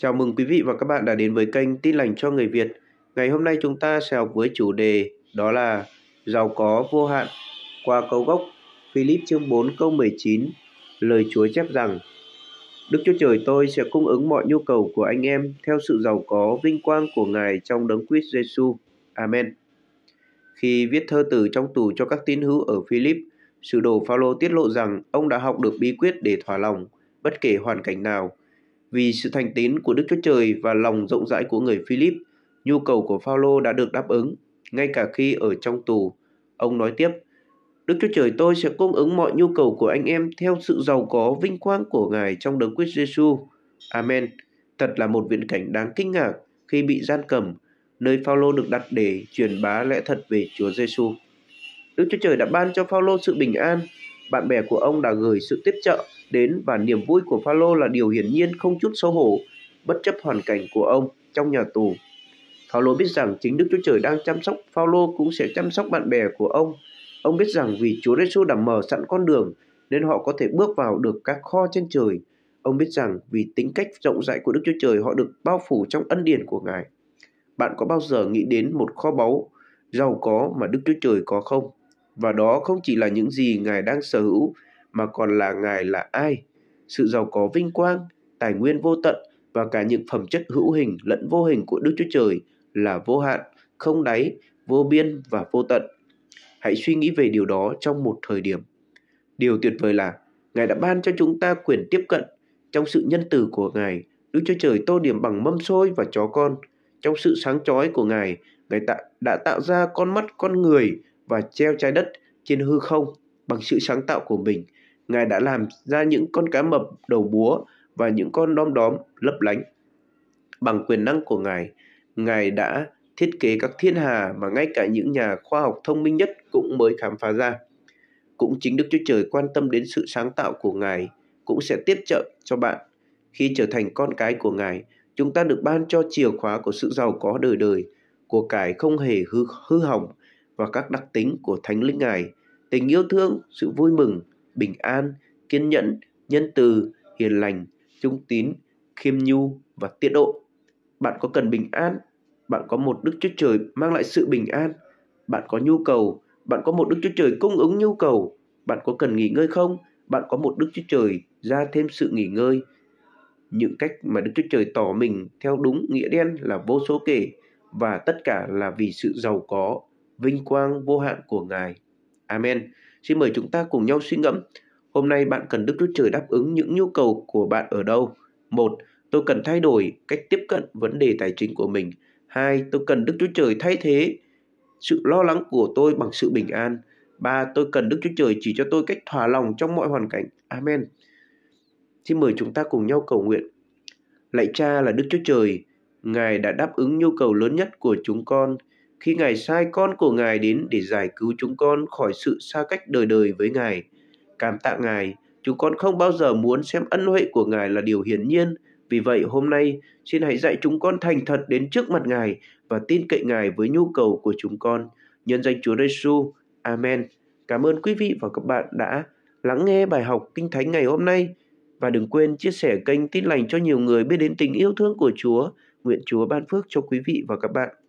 Chào mừng quý vị và các bạn đã đến với kênh Tin lành cho người Việt. Ngày hôm nay chúng ta sẽ học với chủ đề đó là giàu có vô hạn qua câu gốc Philip chương 4 câu 19. Lời Chúa chép rằng: Đức Chúa Trời tôi sẽ cung ứng mọi nhu cầu của anh em theo sự giàu có vinh quang của Ngài trong đấng Christ Jesus. Amen. Khi viết thơ từ trong tù cho các tín hữu ở Philip, sự đồ Phaolô tiết lộ rằng ông đã học được bí quyết để thỏa lòng bất kể hoàn cảnh nào vì sự thành tín của Đức Chúa Trời và lòng rộng rãi của người Philip, nhu cầu của Phaolô đã được đáp ứng, ngay cả khi ở trong tù. Ông nói tiếp, Đức Chúa Trời tôi sẽ cung ứng mọi nhu cầu của anh em theo sự giàu có vinh quang của Ngài trong đấng Christ Giêsu. Amen. Thật là một viễn cảnh đáng kinh ngạc khi bị gian cầm, nơi Phaolô được đặt để truyền bá lẽ thật về Chúa Giêsu. Đức Chúa Trời đã ban cho Phaolô sự bình an, bạn bè của ông đã gửi sự tiếp trợ đến và niềm vui của Phaolô là điều hiển nhiên không chút xấu hổ, bất chấp hoàn cảnh của ông trong nhà tù. Phaolô biết rằng chính Đức Chúa Trời đang chăm sóc Phaolô cũng sẽ chăm sóc bạn bè của ông. Ông biết rằng vì Chúa Giêsu đã mở sẵn con đường nên họ có thể bước vào được các kho trên trời. Ông biết rằng vì tính cách rộng rãi của Đức Chúa Trời họ được bao phủ trong ân điển của Ngài. Bạn có bao giờ nghĩ đến một kho báu giàu có mà Đức Chúa Trời có không? Và đó không chỉ là những gì Ngài đang sở hữu mà còn là Ngài là ai. Sự giàu có vinh quang, tài nguyên vô tận và cả những phẩm chất hữu hình lẫn vô hình của Đức Chúa Trời là vô hạn, không đáy, vô biên và vô tận. Hãy suy nghĩ về điều đó trong một thời điểm. Điều tuyệt vời là Ngài đã ban cho chúng ta quyền tiếp cận. Trong sự nhân từ của Ngài, Đức Chúa Trời tô điểm bằng mâm xôi và chó con. Trong sự sáng chói của Ngài, Ngài tạ, đã tạo ra con mắt con người và treo trái đất trên hư không bằng sự sáng tạo của mình. Ngài đã làm ra những con cá mập đầu búa và những con đom đóm lấp lánh. Bằng quyền năng của Ngài, Ngài đã thiết kế các thiên hà mà ngay cả những nhà khoa học thông minh nhất cũng mới khám phá ra. Cũng chính Đức Chúa Trời quan tâm đến sự sáng tạo của Ngài cũng sẽ tiếp trợ cho bạn. Khi trở thành con cái của Ngài, chúng ta được ban cho chìa khóa của sự giàu có đời đời, của cải không hề hư, hư hỏng và các đặc tính của Thánh Linh Ngài, tình yêu thương, sự vui mừng, bình an, kiên nhẫn, nhân từ, hiền lành, trung tín, khiêm nhu và tiết độ. Bạn có cần bình an, bạn có một Đức Chúa Trời mang lại sự bình an, bạn có nhu cầu, bạn có một Đức Chúa Trời cung ứng nhu cầu, bạn có cần nghỉ ngơi không? Bạn có một Đức Chúa Trời ra thêm sự nghỉ ngơi. Những cách mà Đức Chúa Trời tỏ mình theo đúng nghĩa đen là vô số kể và tất cả là vì sự giàu có, vinh quang vô hạn của Ngài. Amen. Xin mời chúng ta cùng nhau suy ngẫm. Hôm nay bạn cần Đức Chúa Trời đáp ứng những nhu cầu của bạn ở đâu? Một, tôi cần thay đổi cách tiếp cận vấn đề tài chính của mình. Hai, tôi cần Đức Chúa Trời thay thế sự lo lắng của tôi bằng sự bình an. Ba, tôi cần Đức Chúa Trời chỉ cho tôi cách thỏa lòng trong mọi hoàn cảnh. Amen. Xin mời chúng ta cùng nhau cầu nguyện. Lạy Cha là Đức Chúa Trời, Ngài đã đáp ứng nhu cầu lớn nhất của chúng con khi Ngài sai con của Ngài đến để giải cứu chúng con khỏi sự xa cách đời đời với Ngài. Cảm tạ Ngài, chúng con không bao giờ muốn xem ân huệ của Ngài là điều hiển nhiên. Vì vậy hôm nay, xin hãy dạy chúng con thành thật đến trước mặt Ngài và tin cậy Ngài với nhu cầu của chúng con. Nhân danh Chúa Giêsu, Amen. Cảm ơn quý vị và các bạn đã lắng nghe bài học Kinh Thánh ngày hôm nay và đừng quên chia sẻ kênh tin lành cho nhiều người biết đến tình yêu thương của Chúa. Nguyện Chúa ban phước cho quý vị và các bạn.